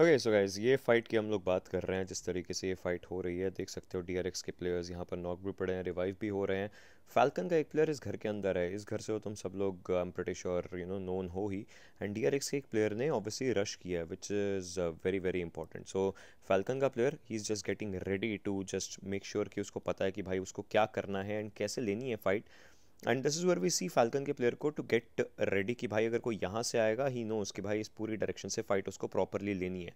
Okay so guys ये fight की हम लोग बात कर रहे हैं जिस तरीके से ये फाइट हो रही है देख सकते हो डी के प्लेयर्स यहाँ पर नॉक भी पड़े हैं रिवाइव भी हो रहे हैं फैल्कन का एक प्लेयर इस घर के अंदर है इस घर से हो तुम सब लोग I am pretty sure you know known हो ही एंड डीआरएक्स के एक प्लेयर ने ऑब्वियसली रश किया है which is very very important so falcon का player he is just getting ready to just make sure कि उसको पता है कि भाई उसको क्या करना है एंड कैसे लेनी है fight and this is where we see falcon के प्लेयर को टू गेट रेडी कि भाई अगर कोई यहाँ से आएगा ही नो उसके भाई इस पूरी डायरेक्शन से फाइट उसको प्रॉपरली लेनी है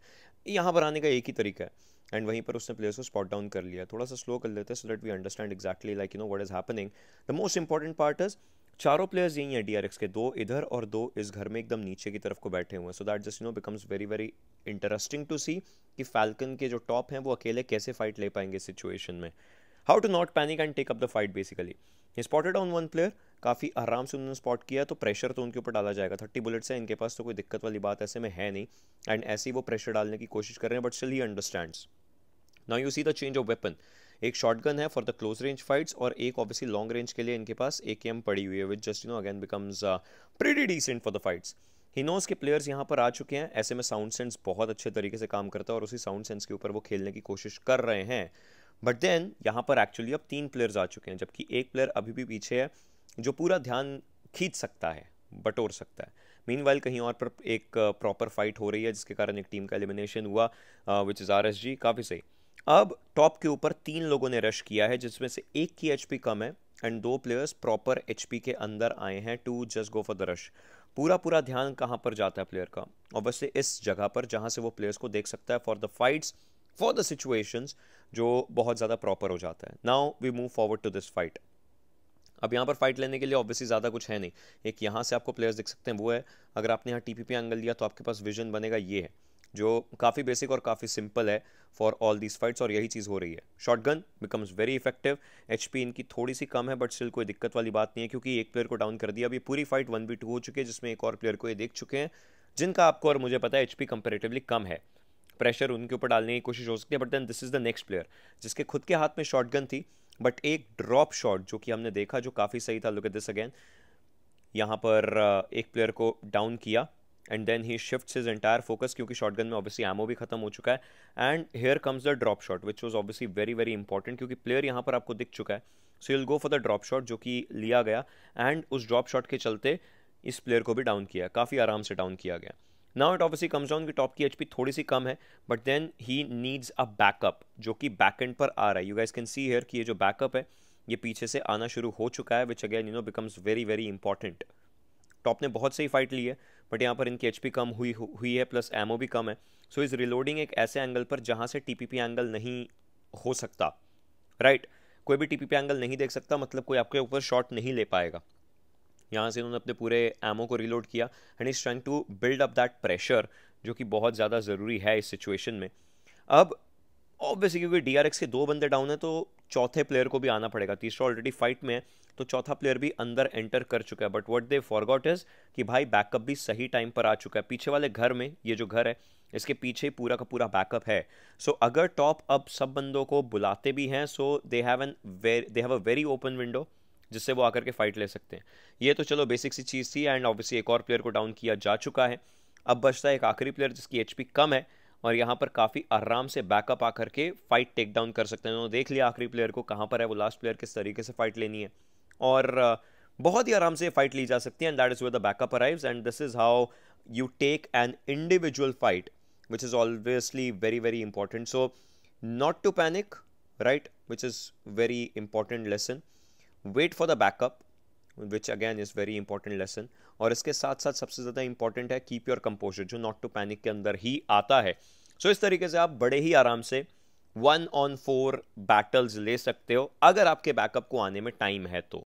यहाँ पर आने का एक ही तरीका है एंड वहीं पर उसने प्लेयर्स को स्पॉट डाउन कर लिया थोड़ा सा स्लो कर लेते हैं so that we understand exactly like you know what is happening the most important part is चारों प्लेयर्स यही हैं डी के दो इधर और दो इस घर में एकदम नीचे की तरफ को बैठे हुए हैं so that just you know becomes very very interesting to see कि फैल्कन के जो टॉप हैं वो अकेले कैसे फाइट ले पाएंगे सिचुएशन में how to not panic and take up the fight basically ये स्पॉटेड ऑन वन प्लेयर काफ़ी आराम से उन्होंने स्पॉट किया तो प्रेशर तो उनके ऊपर डाला जाएगा थर्टी बुलेट्स हैं इनके पास तो कोई दिक्कत वाली बात ऐसे में है नहीं एंड ऐसे ही वो प्रेशर डालने की कोशिश कर रहे हैं but still he understands now you see the change of weapon एक गन है for the close range fights और एक ऑब्वियसली लॉन्ग रेंज के लिए इनके पास ए के एम पड़ी हुई है which just you know again becomes pretty decent for the fights हिनोज के प्लेयर्स यहाँ पर आ चुके हैं ऐसे में साउंड सेंस बहुत अच्छे तरीके से काम करता है और उसी साउंड सेंस के ऊपर वो खेलने की कोशिश कर रहे हैं बट देन यहाँ पर एक्चुअली अब तीन प्लेयर्स आ चुके हैं जबकि एक प्लेयर अभी भी पीछे है जो पूरा ध्यान खींच सकता है बटोर सकता है मीन वाइल कहीं और पर एक प्रॉपर फाइट हो रही है जिसके कारण एक टीम का एलिमिनेशन हुआ which is R S G काफ़ी सही अब टॉप के ऊपर तीन लोगों ने रश किया है जिसमें से एक की एच कम है एंड दो प्लेयर्स प्रॉपर एच के अंदर आए हैं to just go for the rush पूरा पूरा ध्यान कहाँ पर जाता है प्लेयर का ऑब्वियसली इस जगह पर जहाँ से वो प्लेयर्स को देख सकता है for the fights for the situation जो बहुत ज़्यादा प्रॉपर हो जाता है now we move forward to this fight अब यहाँ पर फाइट लेने के लिए ऑब्वियसली ज़्यादा कुछ है नहीं एक यहाँ से आपको प्लेयर्स दिख सकते हैं वो है अगर आपने यहाँ टी एंगल लिया तो आपके पास विजन बनेगा ये है जो काफ़ी बेसिक और काफ़ी सिंपल है फॉर ऑल दीज फाइट्स और यही चीज़ हो रही है short gun becomes very effective H इनकी थोड़ी सी कम है बट स्टिल कोई दिक्कत वाली बात नहीं है क्योंकि एक प्लेयर को डाउन कर दिया अभी पूरी फाइट वन बी टू हो चुकी है जिसमें एक और प्लेयर को ये देख चुके हैं जिनका आपको और मुझे पता है एच पी कंपेरेटिवली कम है प्रेशर उनके ऊपर डालने की कोशिश हो सकती है but then this is the next player जिसके खुद के हाथ में शॉटगन थी बट एक ड्रॉप शॉट जो कि हमने देखा जो काफ़ी सही था लुक एट दिस अगेन यहाँ पर uh, एक प्लेयर को डाउन किया and then he shift is entire focus क्योंकि शॉटगन में ऑब्वियसली एमओ भी खत्म हो चुका है and here comes the drop shot which was obviously very very important क्योंकि प्लेयर यहाँ पर आपको दिख चुका है so you'll go for the drop shot जो कि लिया गया एंड उस ड्रॉप शॉट के चलते इस प्लेयर को भी डाउन किया काफ़ी आराम से डाउन किया गया now it obviously comes down की टॉप की एचपी थोड़ी सी कम है but then he needs a backup जो कि बैक एंड पर आ रहा है you guys can see here कि ये जो बैकअप है ये पीछे से आना शुरू हो चुका है which again you know becomes very very important top ने बहुत सही फाइट ली है बट यहाँ पर इनकी एच कम हुई हुई है प्लस एमओ भी कम है सो इज़ रिलोडिंग एक ऐसे एंगल पर जहाँ से टी एंगल नहीं हो सकता राइट right? कोई भी टी एंगल नहीं देख सकता मतलब कोई आपके ऊपर शॉट नहीं ले पाएगा यहाँ से इन्होंने अपने पूरे एमओ को रीलोड किया and is trying to build up that pressure जो कि बहुत ज़्यादा ज़रूरी है इस सिचुएशन में अब ऑब्वियसली क्योंकि डी के दो बंदे डाउन है तो चौथे प्लेयर को भी आना पड़ेगा तीसरा ऑलरेडी फाइट में है तो चौथा प्लेयर भी अंदर एंटर कर चुका है but what they forgot is कि भाई बैकअप भी सही टाइम पर आ चुका है पीछे वाले घर में ये जो घर है इसके पीछे पूरा का पूरा बैकअप है सो so, अगर टॉप अब सब बंदों को बुलाते भी हैं so they have an very they have a very open window जिससे वो आकर के फाइट ले सकते हैं ये तो चलो बेसिक सी चीज़ थी एंड ऑब्वियसली एक और प्लेयर को डाउन किया जा चुका है अब बचता है एक आखिरी प्लेयर जिसकी एच कम है और यहाँ पर काफ़ी आराम से बैकअप आकर के फाइट टेक डाउन कर सकते हैं उन्होंने देख लिया आखिरी प्लेयर को कहाँ पर है वो लास्ट प्लेयर किस तरीके से फाइट लेनी है और बहुत ही आराम से फाइट ली जा सकती है and that is way the backup arrives and this is how you take an individual fight which is obviously very very important so not to panic right which is very important lesson wait for the backup which again is very important lesson और इसके साथ साथ सबसे ज़्यादा important है keep your composure जो not to panic के अंदर ही आता है सो so, इस तरीके से आप बड़े ही आराम से वन ऑन फोर बैटल्स ले सकते हो अगर आपके बैकअप को आने में टाइम है तो